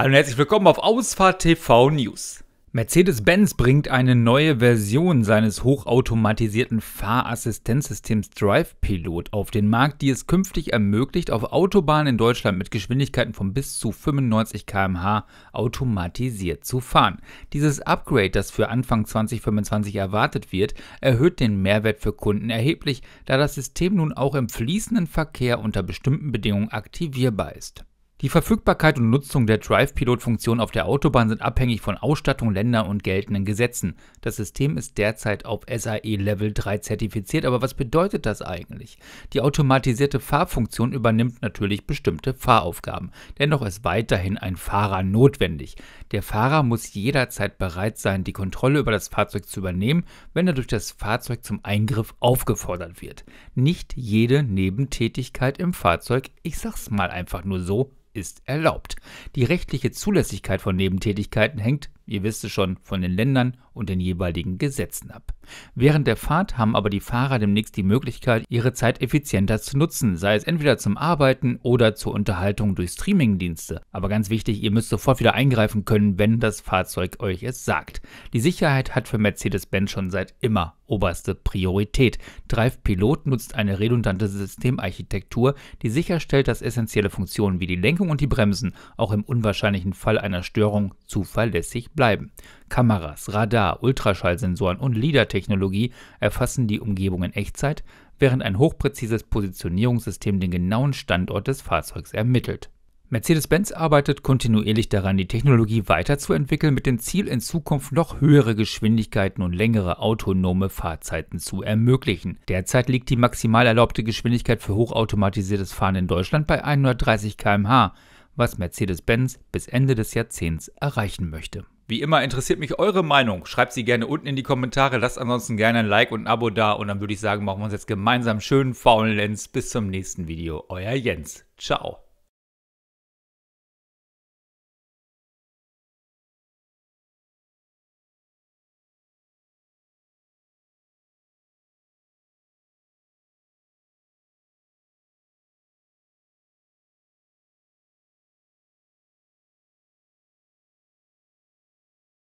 Hallo und herzlich willkommen auf Ausfahrt TV News. Mercedes-Benz bringt eine neue Version seines hochautomatisierten Fahrassistenzsystems Drive Pilot auf den Markt, die es künftig ermöglicht, auf Autobahnen in Deutschland mit Geschwindigkeiten von bis zu 95 km/h automatisiert zu fahren. Dieses Upgrade, das für Anfang 2025 erwartet wird, erhöht den Mehrwert für Kunden erheblich, da das System nun auch im fließenden Verkehr unter bestimmten Bedingungen aktivierbar ist. Die Verfügbarkeit und Nutzung der Drive-Pilot-Funktion auf der Autobahn sind abhängig von Ausstattung, Ländern und geltenden Gesetzen. Das System ist derzeit auf SAE Level 3 zertifiziert, aber was bedeutet das eigentlich? Die automatisierte Fahrfunktion übernimmt natürlich bestimmte Fahraufgaben. Dennoch ist weiterhin ein Fahrer notwendig. Der Fahrer muss jederzeit bereit sein, die Kontrolle über das Fahrzeug zu übernehmen, wenn er durch das Fahrzeug zum Eingriff aufgefordert wird. Nicht jede Nebentätigkeit im Fahrzeug, ich sag's mal einfach nur so, ist erlaubt. Die rechtliche Zulässigkeit von Nebentätigkeiten hängt ihr wisst es schon, von den Ländern und den jeweiligen Gesetzen ab. Während der Fahrt haben aber die Fahrer demnächst die Möglichkeit, ihre Zeit effizienter zu nutzen, sei es entweder zum Arbeiten oder zur Unterhaltung durch Streamingdienste. Aber ganz wichtig, ihr müsst sofort wieder eingreifen können, wenn das Fahrzeug euch es sagt. Die Sicherheit hat für Mercedes-Benz schon seit immer oberste Priorität. Drive Pilot nutzt eine redundante Systemarchitektur, die sicherstellt, dass essentielle Funktionen wie die Lenkung und die Bremsen auch im unwahrscheinlichen Fall einer Störung zuverlässig bleiben bleiben. Kameras, Radar, Ultraschallsensoren und LIDAR-Technologie erfassen die Umgebung in Echtzeit, während ein hochpräzises Positionierungssystem den genauen Standort des Fahrzeugs ermittelt. Mercedes-Benz arbeitet kontinuierlich daran, die Technologie weiterzuentwickeln, mit dem Ziel, in Zukunft noch höhere Geschwindigkeiten und längere autonome Fahrzeiten zu ermöglichen. Derzeit liegt die maximal erlaubte Geschwindigkeit für hochautomatisiertes Fahren in Deutschland bei 130 km/h, was Mercedes-Benz bis Ende des Jahrzehnts erreichen möchte. Wie immer interessiert mich eure Meinung. Schreibt sie gerne unten in die Kommentare. Lasst ansonsten gerne ein Like und ein Abo da. Und dann würde ich sagen, machen wir uns jetzt gemeinsam schönen faulen Lenz. Bis zum nächsten Video. Euer Jens. Ciao.